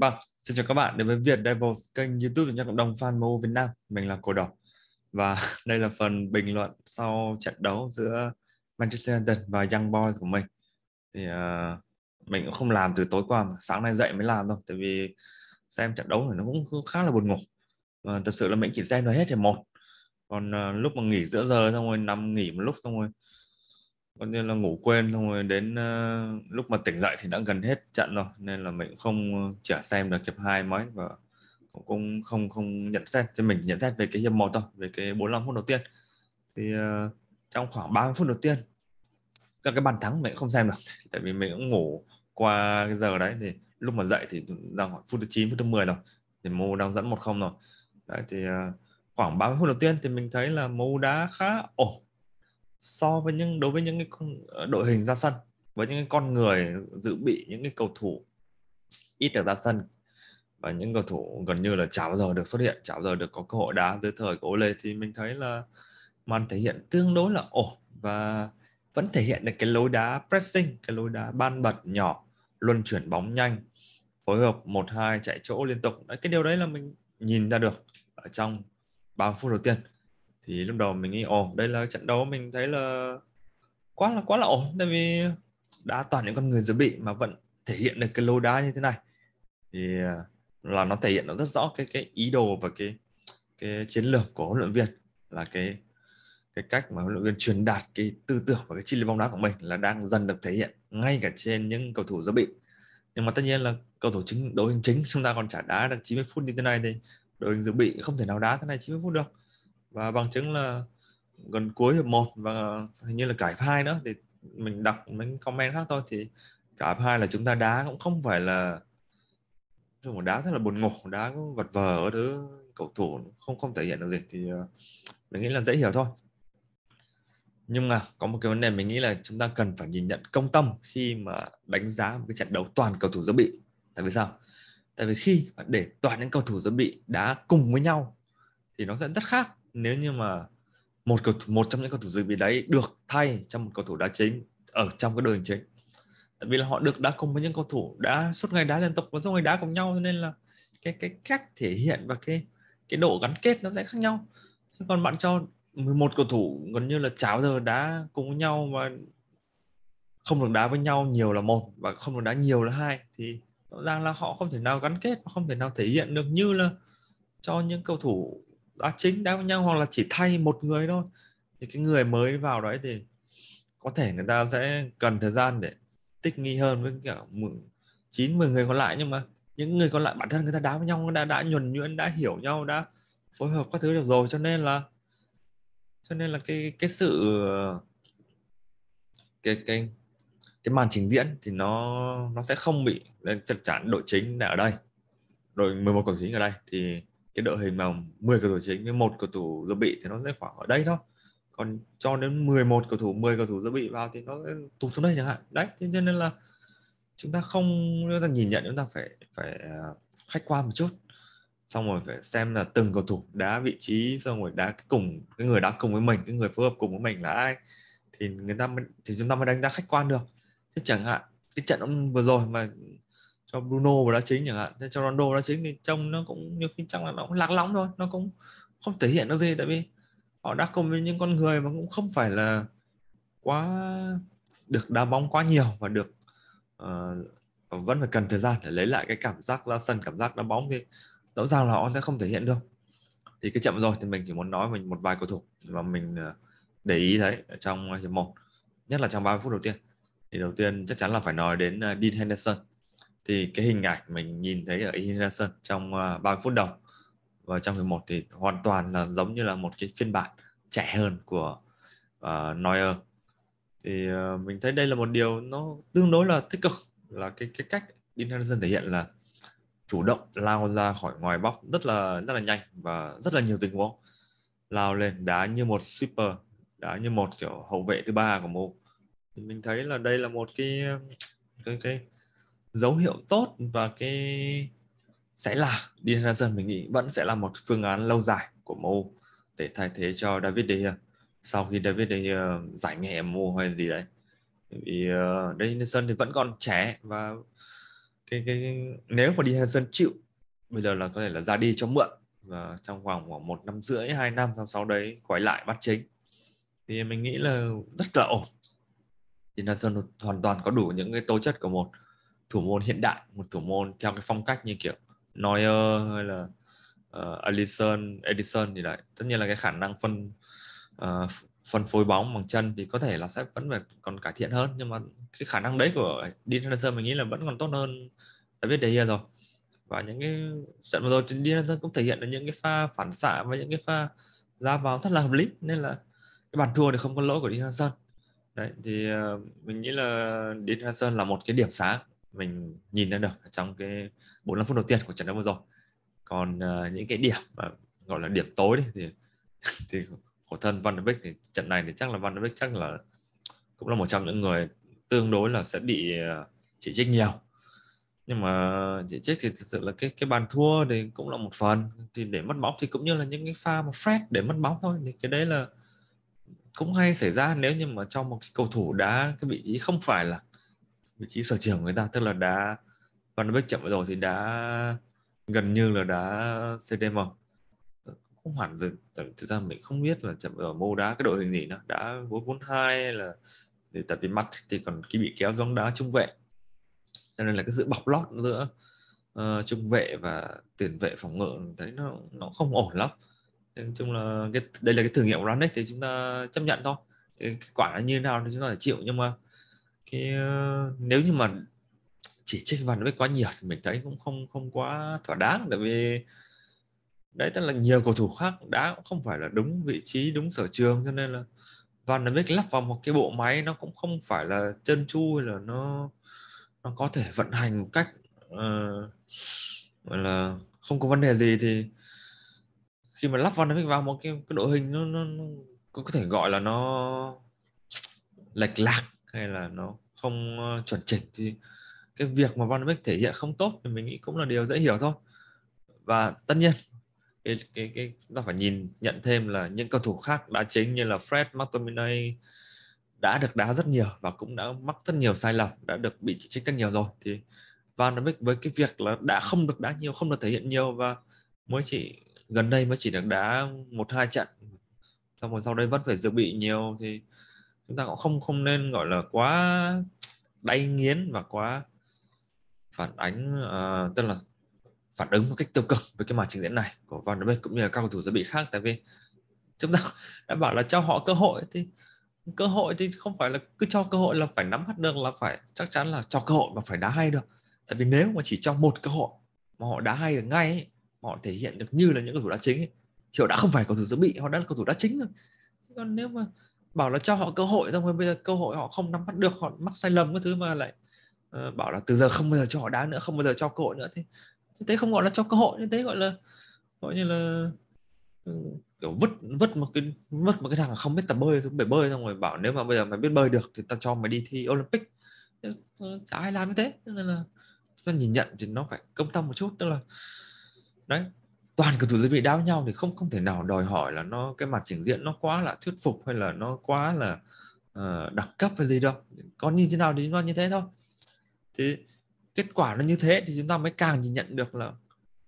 Vâng, xin chào các bạn đến với Việt Devils kênh YouTube của cộng đồng fan MU Việt Nam. Mình là Cổ Đỏ và đây là phần bình luận sau trận đấu giữa Manchester United và Young Boys của mình. Thì uh, mình cũng không làm từ tối qua mà sáng nay dậy mới làm thôi, tại vì xem trận đấu thì nó cũng khá là buồn ngủ. Và thật sự là mình chỉ xem nó hết thì một. Còn uh, lúc mà nghỉ giữa giờ xong rồi nằm nghỉ một lúc xong rồi coi như là ngủ quên xong rồi đến uh, lúc mà tỉnh dậy thì đã gần hết trận rồi nên là mình không ờ, chả xem được hiệp hai mấy và cũng không không nhận xét cho mình nhận xét về cái hiệp một thôi về cái 45 phút đầu tiên thì uh, trong khoảng 30 phút đầu tiên các cái bàn thắng mình không xem được tại vì mình cũng ngủ qua cái giờ đấy thì lúc mà dậy thì đang khoảng phút thứ 9 phút thứ 10 rồi thì Mô đang dẫn một không rồi đấy thì uh, khoảng 30 phút đầu tiên thì mình thấy là Mô đá khá ổn so với những đối với những cái ờ, đội hình ra sân với những cái con người dự bị những cái cầu thủ ít được ra sân và những cầu thủ gần như là chả bao giờ được xuất hiện chả bao giờ được có cơ hội đá dưới thời của Ole thì mình thấy là màn thể hiện tương đối là ổn và vẫn thể hiện được cái lối đá pressing cái lối đá ban bật nhỏ luân chuyển bóng nhanh phối hợp một hai chạy chỗ liên tục đấy, cái điều đấy là mình nhìn ra được ở trong 30 phút đầu tiên thì lúc đầu mình nghĩ ồ đây là trận đấu mình thấy là quá là quá là ổn tại vì đã toàn những con người dự bị mà vẫn thể hiện được cái lô đá như thế này thì à, là nó thể hiện nó rất rõ cái cái ý đồ và cái cái chiến lược của huấn luyện viên là cái cái cách mà huấn luyện viên truyền đạt cái tư tưởng và cái chiến lược bóng đá của mình là đang dần được thể hiện ngay cả trên những cầu thủ dự bị nhưng mà tất nhiên là cầu thủ chính đội hình chính chúng ta còn trả đá được 90 phút như thế này thì đội hình dự bị không thể nào đá thế này 90 phút được và bằng chứng là gần cuối hiệp 1 và hình như là cả hiệp 2 nữa thì mình đọc mấy comment khác thôi thì cả hiệp 2 là chúng ta đá cũng không phải là chung đá rất là buồn ngủ đá cũng vật vờ ở thứ cầu thủ không không thể hiện được gì thì ờ, mình nghĩ là dễ hiểu thôi nhưng mà có một cái vấn đề mình nghĩ là chúng ta cần phải nhìn nhận công tâm khi mà đánh giá một cái trận đấu toàn cầu thủ dự bị tại vì sao tại vì khi để toàn những cầu thủ dự bị đá cùng với nhau thì nó sẽ rất khác nếu như mà một cầu thủ, một trong những cầu thủ dự bị đấy được thay trong một cầu thủ đá chính ở trong cái đội hình chính tại vì là họ được đá cùng với những cầu thủ đã suốt ngày đá liên tục và suốt ngày đá cùng nhau nên là cái cái cách thể hiện và cái cái độ gắn kết nó sẽ khác nhau chứ còn bạn cho 11 cầu thủ gần như là cháo giờ đá cùng với nhau mà không được đá với nhau nhiều là một và không được đá nhiều là hai thì rõ ràng là họ không thể nào gắn kết và không thể nào thể hiện được như là cho những cầu thủ đá chính đã với nhau hoặc là chỉ thay một người thôi thì cái người mới vào đấy thì có thể người ta sẽ cần thời gian để tích nghi hơn với cả chín mười người còn lại nhưng mà những người còn lại bản thân người ta đá với nhau đã đã nhuần nhuyễn đã hiểu nhau đã phối hợp các thứ được rồi cho nên là cho nên là cái cái sự cái cái cái màn trình diễn thì nó nó sẽ không bị chật chán đội chính là ở đây đội 11 cầu chính ở đây thì cái đội hình mà 10 cầu thủ chính với một cầu thủ dự bị thì nó sẽ khoảng ở đây thôi còn cho đến 11 cầu thủ 10 cầu thủ dự bị vào thì nó sẽ tụt xuống đây chẳng hạn đấy thế cho nên là chúng ta không chúng ta nhìn nhận chúng ta phải phải à, khách quan một chút xong rồi phải xem là từng cầu thủ đá vị trí xong rồi đá cùng cái người đá cùng với mình cái người phối hợp cùng với mình là ai thì người ta mới, thì chúng ta mới đánh giá khách quan được chứ chẳng hạn cái trận ông vừa rồi mà cho Bruno vào đá chính chẳng hạn cho Ronaldo đá chính thì trông nó cũng nhiều khi chắc là nó cũng lạc lõng thôi nó cũng không thể hiện được gì tại vì họ đã cùng với những con người mà cũng không phải là quá được đá bóng quá nhiều và được uh, vẫn phải cần thời gian để lấy lại cái cảm giác ra sân cảm giác đá bóng thì rõ ràng là họ sẽ không thể hiện được thì cái chậm rồi thì mình chỉ muốn nói mình một vài cầu thủ mà mình ờ, để ý thấy trong hiệp một nhất là trong 30 phút đầu tiên thì đầu tiên chắc chắn là phải nói đến ờ, Dean Henderson thì cái hình ảnh mình nhìn thấy ở Henderson trong à, ba phút đầu và trong hiệp một thì hoàn toàn là giống như là một cái phiên bản trẻ hơn của uh, Neuer thì uh, mình thấy đây là một điều nó tương đối là tích cực là cái cái cách Henderson thể hiện là chủ động lao ra khỏi ngoài bóc rất là rất là nhanh và rất là nhiều tình huống lao lên đá như một sweeper đá như một kiểu hậu vệ thứ ba của một thì mình thấy là đây là một cái cái cái dấu hiệu tốt và cái sẽ là đi ra dần mình nghĩ vẫn sẽ là một phương án lâu dài của MU để thay thế cho David De Gea sau khi David De Gea ờ, giải nghệ MU hay gì đấy vì uh, ờ, Danielson thì vẫn còn trẻ và cái cái nếu mà đi Danielson chịu bây giờ là có thể là ra đi cho mượn và trong khoảng khoảng một năm rưỡi hai năm sau sau đấy quay lại bắt chính thì mình nghĩ là rất là ổn Danielson hoàn toàn có đủ những cái tố chất của một thủ môn hiện đại một thủ môn theo cái phong cách như kiểu Neuer hay là uh, Alisson, Edison gì đấy tất nhiên là cái khả năng phân uh, phân phối bóng bằng chân thì có thể là sẽ vẫn phải còn cải thiện hơn nhưng mà cái khả năng đấy của Dean Henderson mình nghĩ là vẫn còn tốt hơn đã biết đấy Gea rồi và những cái trận vừa rồi thì Dean Henderson cũng thể hiện được những cái pha phản xạ và những cái pha ra vào rất là hợp lý nên là cái bàn thua thì không có lỗi của Dean Henderson đấy thì uh, mình nghĩ là Dean Henderson là một cái điểm sáng mình nhìn ra được trong cái 45 phút đầu tiên của trận đấu vừa rồi còn uh, những cái điểm mà gọi là điểm tối đấy, thì thì khổ thân Van der Beek thì trận này thì chắc là Van der Beek chắc là cũng là một trong những người tương đối là sẽ bị ờ, chỉ trích nhiều nhưng mà chỉ trích thì thực sự là cái cái bàn thua thì cũng là một phần thì để mất bóng thì cũng như là những cái pha mà Fred để mất bóng thôi thì cái đấy là cũng hay xảy ra nếu như mà trong một cái cầu thủ đá cái vị trí không phải là vị trí sở trường của người ta tức là đã Van Beek chậm rồi thì đã gần như là đã CDM không hẳn về thực ra mình không biết là chậm ở mô đá cái đội hình gì nữa đã bốn bốn hai là thì tại vì mắt thì còn khi bị kéo giống đá trung vệ cho nên là cái sự bọc lót giữa uh, trung vệ và tiền vệ phòng ngự thấy nó nó không ổn lắm nên chung là cái đây là cái thử nghiệm của Ranek thì chúng ta chấp nhận thôi kết quả là như nào thì chúng ta phải chịu nhưng mà cái ờ, nếu như mà chỉ trích Văn Đức quá nhiều thì mình thấy cũng không không quá thỏa đáng tại vì đấy tức là nhiều cầu thủ khác đã không phải là đúng vị trí đúng sở trường cho nên là Van nó biết lắp vào một cái bộ máy nó cũng không phải là chân chu hay là nó nó có thể vận hành một cách uh, gọi là không có vấn đề gì thì khi mà lắp Van nó Beek vào một cái, cái đội hình nó, nó, nó có thể gọi là nó lệch lạc hay là nó không ờ, chuẩn chỉnh thì cái việc mà Van Beek thể hiện không tốt thì mình nghĩ cũng là điều dễ hiểu thôi và tất nhiên cái cái cái ta phải nhìn nhận thêm là những cầu thủ khác đá chính như là Fred McTominay đã được đá rất nhiều và cũng đã mắc rất nhiều sai lầm đã được bị chỉ trích rất nhiều rồi thì Van de Beek với cái việc là đã không được đá nhiều không được thể hiện nhiều và mới chỉ gần đây mới chỉ được đá một hai trận xong rồi sau đây vẫn phải dự bị nhiều thì chúng ta cũng không không nên gọi là quá đay nghiến và quá phản ánh uh, tức là phản ứng một cách tiêu cực với cái màn trình diễn này của Van der Beek cũng như là các cầu thủ dự bị khác tại vì chúng ta đã bảo là cho họ cơ hội thì cơ hội thì không phải là cứ cho cơ hội là phải nắm bắt được là phải chắc chắn là cho cơ hội mà phải đá hay được tại vì nếu mà chỉ cho một cơ hội mà họ đá hay được ngay ấy, họ thể hiện được như là những cầu thủ đá chính ấy, thì họ đã không phải cầu thủ dự bị họ đã là cầu thủ đá chính rồi còn nếu mà bảo là cho họ cơ hội xong rồi bây giờ cơ hội họ không nắm bắt được họ mắc sai lầm cái thứ mà lại uh, bảo là từ giờ không bao giờ cho họ đá nữa không bao giờ cho cơ hội nữa thế thế không gọi là cho cơ hội như thế gọi là gọi như là ừ, kiểu vứt vứt một cái vứt một cái thằng không biết tập bơi xuống bể bơi xong rồi bảo nếu mà bây giờ mày biết bơi được thì tao cho mày đi thi Olympic ừ, chả ai làm như thế nên là ta nhìn nhận thì nó phải công tâm một chút tức là đấy toàn cầu thủ giới bị đáo nhau thì không không thể nào đòi hỏi là nó cái mặt trình diễn nó quá là thuyết phục hay là nó quá là uh, đẳng cấp hay gì đâu còn như thế nào thì nó như thế thôi thì kết quả nó như thế thì chúng ta mới càng nhìn nhận được là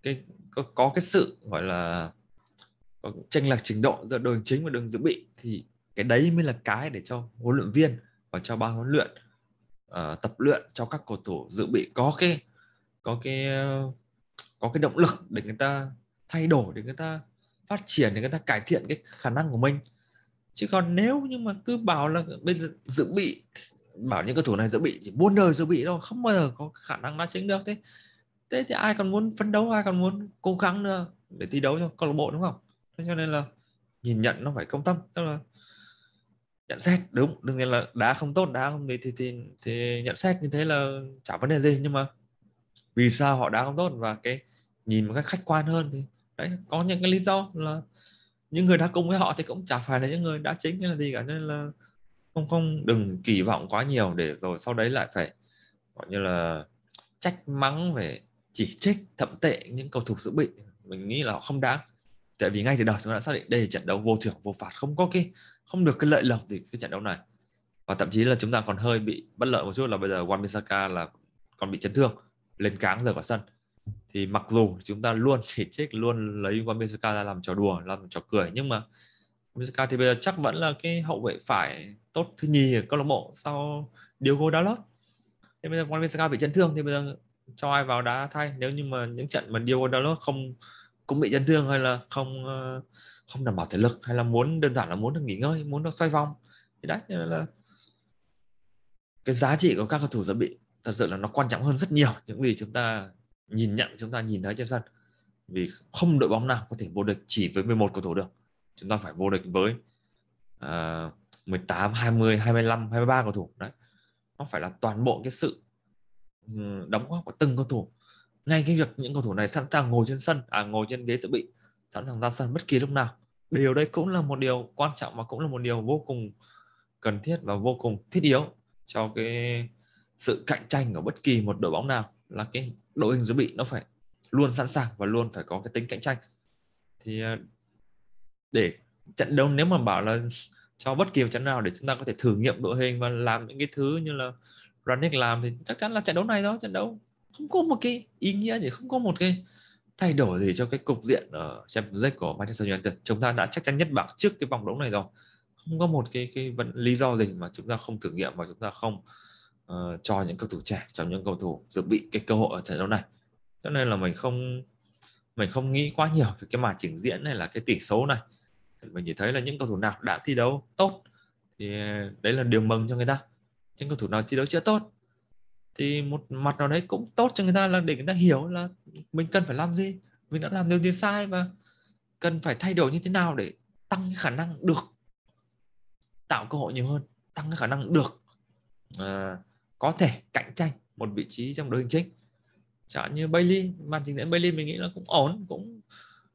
cái có, có cái sự gọi là có tranh lệch trình độ giữa đường chính và đường dự bị thì cái đấy mới là cái để cho huấn luyện viên và cho ban huấn luyện uh, tập luyện cho các cầu thủ dự bị có cái có cái uh, có cái động lực để người ta thay đổi để người ta phát triển để người ta cải thiện cái khả năng của mình chứ còn nếu như mà cứ bảo là bây giờ dự bị bảo những cầu thủ này dự bị chỉ buôn đời dự bị thôi không bao giờ có khả năng đá chính được thế thế thì ai còn muốn phấn đấu ai còn muốn cố gắng nữa để thi đấu cho câu lạc bộ đúng không thế cho nên là nhìn nhận nó phải công tâm tức là nhận xét đúng đương nhiên là đá không tốt đá không thì, thì thì thì nhận xét như thế là chả vấn đề gì nhưng mà vì sao họ đá không tốt và cái nhìn một cách khách quan hơn thì đấy có những cái lý do là những người đã cùng với họ thì cũng chả phải là những người đã chính hay là gì cả nên là không không đừng kỳ vọng quá nhiều để rồi sau đấy lại phải gọi như là trách mắng về chỉ trích thậm tệ những cầu thủ dự bị mình nghĩ là họ không đáng tại vì ngay từ đầu chúng ta đã xác định đây là trận đấu vô thưởng vô phạt không có cái không được cái lợi lộc gì cái trận đấu này và thậm chí là chúng ta còn hơi bị bất lợi một chút là bây giờ Wan Bissaka là còn bị chấn thương lên cáng rời khỏi sân thì mặc dù chúng ta luôn chỉ trích luôn lấy Juan Bissaka ra làm trò đùa làm trò cười nhưng mà Bissaka thì bây giờ chắc vẫn là cái hậu vệ phải tốt thứ nhì ở câu lạc bộ sau Diogo Dalot thế bây giờ Juan Bissaka bị chấn thương thì bây giờ cho ai vào đá thay nếu như mà những trận mà Diogo Dalot không cũng bị chấn thương hay là không ờ, không đảm bảo thể lực hay là muốn đơn giản là muốn được nghỉ ngơi muốn được xoay vòng thì đấy là cái giá trị của các cầu thủ dự bị thật sự là nó quan trọng hơn rất nhiều những gì chúng ta nhìn nhận chúng ta nhìn thấy trên sân vì không đội bóng nào có thể vô địch chỉ với 11 cầu thủ được chúng ta phải vô địch với uh, 18 20 25 23 cầu thủ đấy nó phải là toàn bộ cái sự ừ, đóng góp của từng cầu thủ ngay cái việc những cầu thủ này sẵn sàng ngồi trên sân à ngồi trên ghế dự bị sẵn sàng ra sân bất kỳ lúc nào điều đấy cũng là một điều quan trọng và cũng là một điều vô cùng cần thiết và vô cùng thiết yếu cho cái sự cạnh tranh của bất kỳ một đội bóng nào là cái đội hình dự bị nó phải luôn sẵn sàng và luôn phải có cái tính cạnh tranh thì ờ, để trận đấu nếu mà bảo là cho bất kỳ một trận nào để chúng ta có thể thử nghiệm đội hình và làm những cái thứ như là Ranick làm thì chắc chắn là trận đấu này đó trận đấu không có một cái ý nghĩa gì không có một cái thay đổi gì cho cái cục diện ở Champions League của Manchester United chúng ta đã chắc chắn nhất bảng trước cái vòng đấu này rồi không có một cái cái vận lý do gì mà chúng ta không thử nghiệm và chúng ta không Ờ, cho những cầu thủ trẻ cho những cầu thủ dự bị cái cơ hội ở trận đấu này cho nên là mình không mình không nghĩ quá nhiều về cái màn trình diễn này là cái tỷ số này mình chỉ thấy là những cầu thủ nào đã thi đấu tốt thì đấy là điều mừng cho người ta những cầu thủ nào thi đấu chưa tốt thì một mặt nào đấy cũng tốt cho người ta là để người ta hiểu là mình cần phải làm gì mình đã làm điều gì sai và cần phải thay đổi như thế nào để tăng cái khả năng được tạo cơ hội nhiều hơn tăng cái khả năng được à, có thể cạnh tranh một vị trí trong đội hình chính chẳng như Bailey màn trình diễn Bailey mình nghĩ là cũng ổn cũng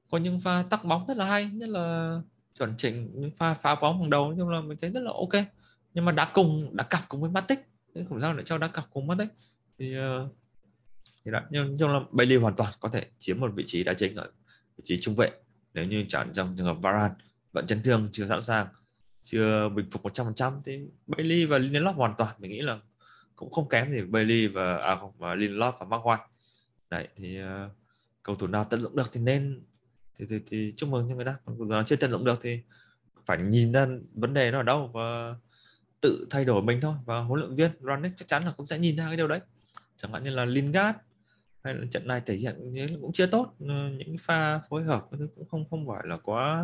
có những pha tắc bóng rất là hay nhất là chuẩn chỉnh những pha phá bóng hàng đầu nhưng mà mình thấy rất là ok nhưng mà đã cùng đã cặp cùng với Matic không sao lại cho đã cặp cùng Matic thì uh, thì đó nhưng trong là Bailey hoàn toàn có thể chiếm một vị trí đá chính ở vị trí trung vệ nếu như chẳng trong trường hợp Varane vẫn chấn thương chưa sẵn sàng chưa bình phục 100% thì Bailey và Lindelof hoàn toàn mình nghĩ là cũng không kém gì Bailey và à không và Lindelof và Maguire, đấy thì uh, cầu thủ nào tận dụng được thì nên thì, thì, thì chúc mừng cho người ta còn cầu thủ nào chưa tận dụng được thì phải nhìn ra vấn đề nó ở đâu và tự thay đổi mình thôi và huấn luyện viên Ranić chắc chắn là cũng sẽ nhìn ra cái điều đấy chẳng hạn như là Lingard hay là trận này thể hiện cũng chưa tốt ờ, những pha phối hợp cũng không không phải là quá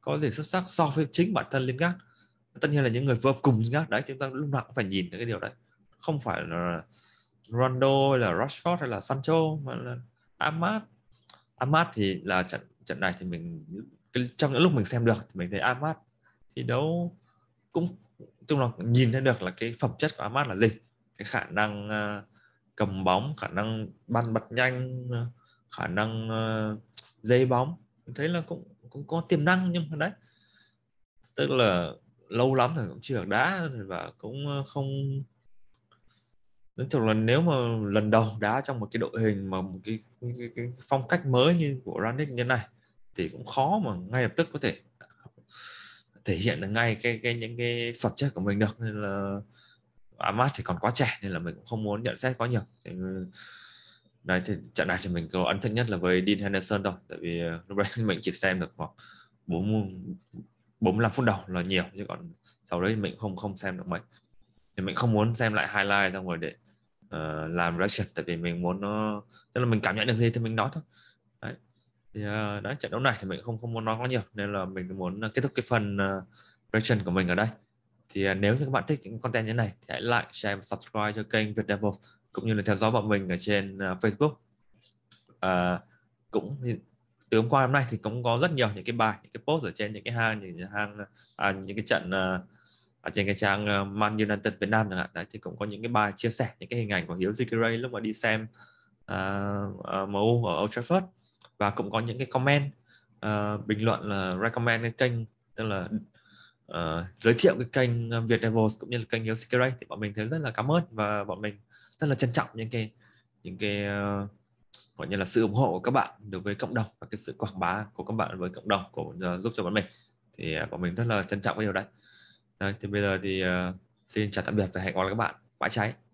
có gì xuất sắc so với chính bản thân Lingard tất nhiên là những người phối hợp cùng Lingard đấy chúng ta lúc nào cũng phải nhìn cái điều đấy không phải là Ronaldo hay là Rashford hay là Sancho mà là Amad Amad thì là trận trận này thì mình trong những lúc mình xem được thì mình thấy Amad thì đấu cũng chung là nhìn thấy được là cái phẩm chất của Amad là gì cái khả năng uh, cầm bóng khả năng ban bật nhanh ờ, khả năng uh, dây bóng mình thấy là cũng cũng có tiềm năng nhưng mà đấy tức là lâu lắm rồi cũng chưa được đá và cũng không nói chung là nếu mà lần đầu đá trong một cái đội hình mà một cái, cái, cái phong cách mới như của Ranić như này thì cũng khó mà ngay lập tức có thể thể hiện được ngay cái cái những cái phẩm chất của mình được nên là Amat thì còn quá trẻ nên là mình cũng không muốn nhận xét quá nhiều thì, đấy ừ, thì trận này thì mình có ấn tượng nhất là với Dean Henderson thôi tại vì ờ, lúc đấy mình chỉ xem được khoảng 40 45 phút đầu là nhiều chứ còn sau đấy mình không không xem được mấy thì mình không muốn xem lại highlight xong rồi để uh, làm reaction tại vì mình muốn nó tức là mình cảm nhận được gì thì mình nói thôi đấy thì uh, đấy trận đấu này thì mình không không muốn nói quá nhiều nên là mình muốn ờ, kết thúc cái phần uh, reaction của mình ở đây thì uh, nếu như các bạn thích những content như này thì hãy like share và subscribe cho kênh Việt Devils cũng như là theo dõi bọn mình ở trên uh, Facebook uh, cũng từ hôm qua hôm nay thì cũng có rất nhiều những cái bài những cái post ở trên những cái hang những cái hang à, những cái trận uh, ở trên cái trang ờ, Man United Việt Nam chẳng hạn đấy thì cũng có những cái bài chia sẻ những cái hình ảnh của Hiếu Zikiray lúc mà đi xem uh, ờ, ờ, MU ở Old Trafford và cũng có những cái comment uh, bình luận là recommend cái kênh tức là uh, giới thiệu cái kênh Việt Devils cũng như là kênh Hiếu Zikiray thì bọn mình thấy rất là cảm ơn và bọn mình rất là trân trọng những cái những cái uh, gọi như là sự ủng hộ của các bạn đối với cộng đồng và cái sự quảng bá của các bạn với cộng đồng của uh, giúp cho bọn mình thì uh, bọn mình rất là trân trọng cái điều đấy Đấy, thì bây giờ thì uh, xin chào tạm biệt và hẹn gặp lại các bạn. Bãi cháy.